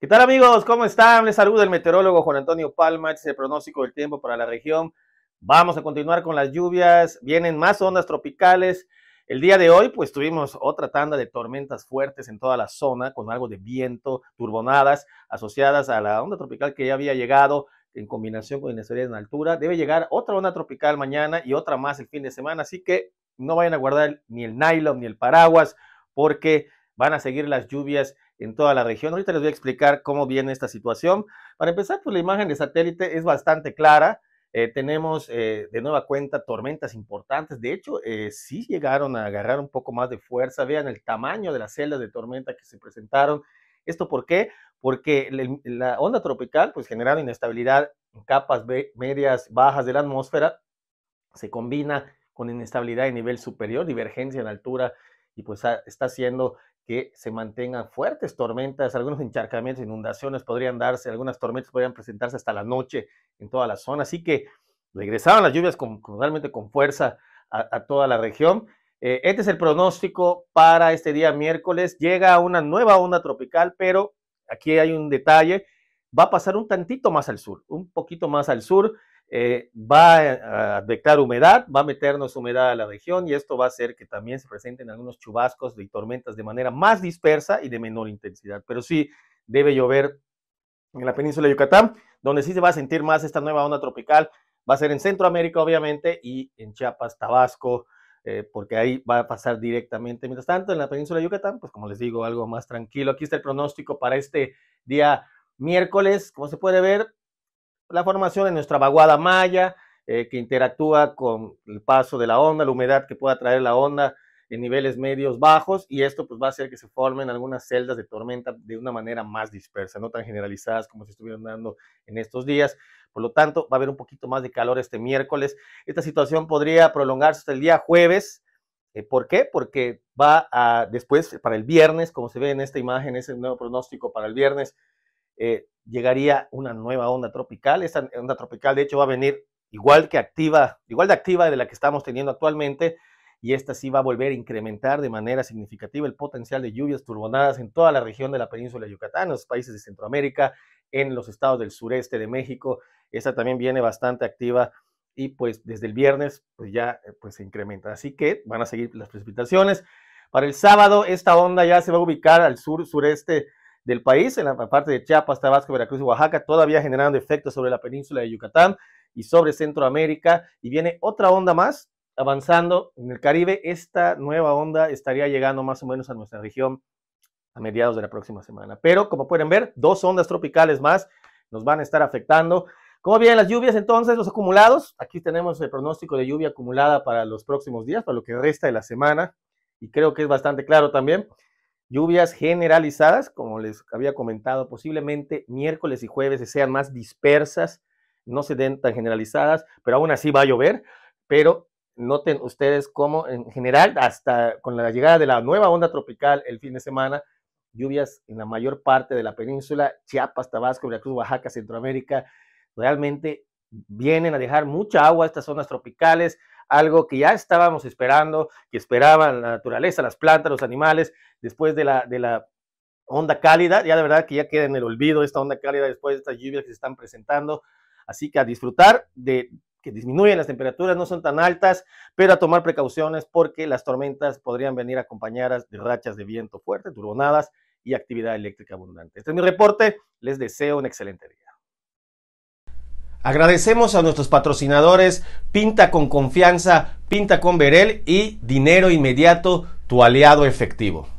¿Qué tal amigos? ¿Cómo están? Les saluda el meteorólogo Juan Antonio Palma. Este el pronóstico del tiempo para la región. Vamos a continuar con las lluvias. Vienen más ondas tropicales. El día de hoy, pues tuvimos otra tanda de tormentas fuertes en toda la zona, con algo de viento, turbonadas, asociadas a la onda tropical que ya había llegado en combinación con inestabilidad en altura. Debe llegar otra onda tropical mañana y otra más el fin de semana, así que no vayan a guardar ni el nylon ni el paraguas, porque Van a seguir las lluvias en toda la región. Ahorita les voy a explicar cómo viene esta situación. Para empezar, pues la imagen de satélite es bastante clara. Eh, tenemos eh, de nueva cuenta tormentas importantes. De hecho, eh, sí llegaron a agarrar un poco más de fuerza. Vean el tamaño de las celdas de tormenta que se presentaron. ¿Esto por qué? Porque la onda tropical, pues generando inestabilidad en capas medias, bajas de la atmósfera, se combina con inestabilidad en nivel superior, divergencia en altura y pues está haciendo que se mantengan fuertes tormentas, algunos encharcamientos, inundaciones podrían darse, algunas tormentas podrían presentarse hasta la noche en toda la zona. Así que regresaban las lluvias con, realmente con fuerza a, toda la región. Eh, este es el pronóstico para este día miércoles. Llega una nueva onda tropical, pero aquí hay un detalle. Va a pasar un tantito más al sur, un poquito más al sur. Eh, va a detectar humedad, va a meternos humedad a la región y esto va a hacer que también se presenten algunos chubascos y tormentas de manera más dispersa y de menor intensidad. Pero sí debe llover en la península de Yucatán, donde sí se va a sentir más esta nueva onda tropical. Va a ser en Centroamérica, obviamente, y en Chiapas, Tabasco, eh, porque ahí va a pasar directamente. Mientras tanto, en la península de Yucatán, pues como les digo, algo más tranquilo. Aquí está el pronóstico para este día miércoles. Como se puede ver, la formación de nuestra vaguada maya, eh, que interactúa con el paso de la onda, la humedad que pueda traer la onda en niveles medios bajos, y esto pues va a hacer que se formen algunas celdas de tormenta de una manera más dispersa, no tan generalizadas como se estuvieron dando en estos días. Por lo tanto, va a haber un poquito más de calor este miércoles. Esta situación podría prolongarse hasta el día jueves. Eh, ¿Por qué? Porque va a, después, para el viernes, como se ve en esta imagen, es el nuevo pronóstico para el viernes, eh, llegaría una nueva onda tropical. Esta onda tropical, de hecho, va a venir igual que activa, igual de activa de la que estamos teniendo actualmente, y esta sí va a volver a incrementar de manera significativa el potencial de lluvias turbonadas en toda la región de la península de Yucatán, en los países de Centroamérica, en los estados del sureste de México. Esta también viene bastante activa y pues desde el viernes pues ya eh, pues se incrementa. Así que van a seguir las precipitaciones. Para el sábado esta onda ya se va a ubicar al sur sureste del país, en la parte de Chiapas, Tabasco, Veracruz y Oaxaca, todavía generando efectos sobre la península de Yucatán y sobre Centroamérica. Y viene otra onda más avanzando en el Caribe. Esta nueva onda estaría llegando más o menos a nuestra región a mediados de la próxima semana. Pero como pueden ver, dos ondas tropicales más nos van a estar afectando. como vienen las lluvias entonces? Los acumulados. Aquí tenemos el pronóstico de lluvia acumulada para los próximos días, para lo que resta de la semana. Y creo que es bastante claro también. Lluvias generalizadas, como les había comentado, posiblemente miércoles y jueves sean más dispersas, no se den tan generalizadas, pero aún así va a llover. Pero noten ustedes cómo en general, hasta con la llegada de la nueva onda tropical el fin de semana, lluvias en la mayor parte de la península, Chiapas, Tabasco, Veracruz, Oaxaca, Centroamérica, realmente vienen a dejar mucha agua a estas zonas tropicales, algo que ya estábamos esperando, que esperaban la naturaleza, las plantas, los animales, después de la, de la onda cálida, ya de verdad que ya queda en el olvido esta onda cálida después de estas lluvias que se están presentando, así que a disfrutar de que disminuyen las temperaturas, no son tan altas, pero a tomar precauciones porque las tormentas podrían venir acompañadas de rachas de viento fuerte, turbonadas y actividad eléctrica abundante. Este es mi reporte, les deseo un excelente día. Agradecemos a nuestros patrocinadores Pinta con Confianza, Pinta con Verel y Dinero Inmediato, tu aliado efectivo.